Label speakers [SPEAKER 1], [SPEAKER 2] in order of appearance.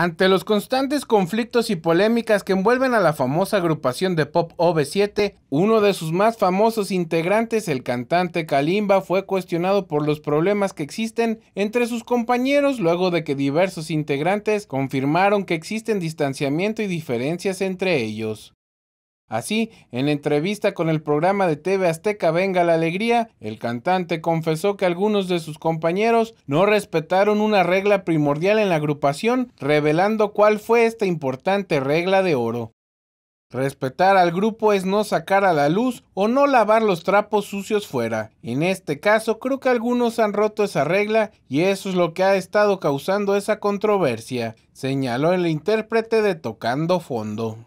[SPEAKER 1] Ante los constantes conflictos y polémicas que envuelven a la famosa agrupación de pop OV7, uno de sus más famosos integrantes, el cantante Kalimba, fue cuestionado por los problemas que existen entre sus compañeros luego de que diversos integrantes confirmaron que existen distanciamiento y diferencias entre ellos. Así, en entrevista con el programa de TV Azteca Venga la Alegría, el cantante confesó que algunos de sus compañeros no respetaron una regla primordial en la agrupación, revelando cuál fue esta importante regla de oro. Respetar al grupo es no sacar a la luz o no lavar los trapos sucios fuera. En este caso creo que algunos han roto esa regla y eso es lo que ha estado causando esa controversia, señaló el intérprete de Tocando Fondo.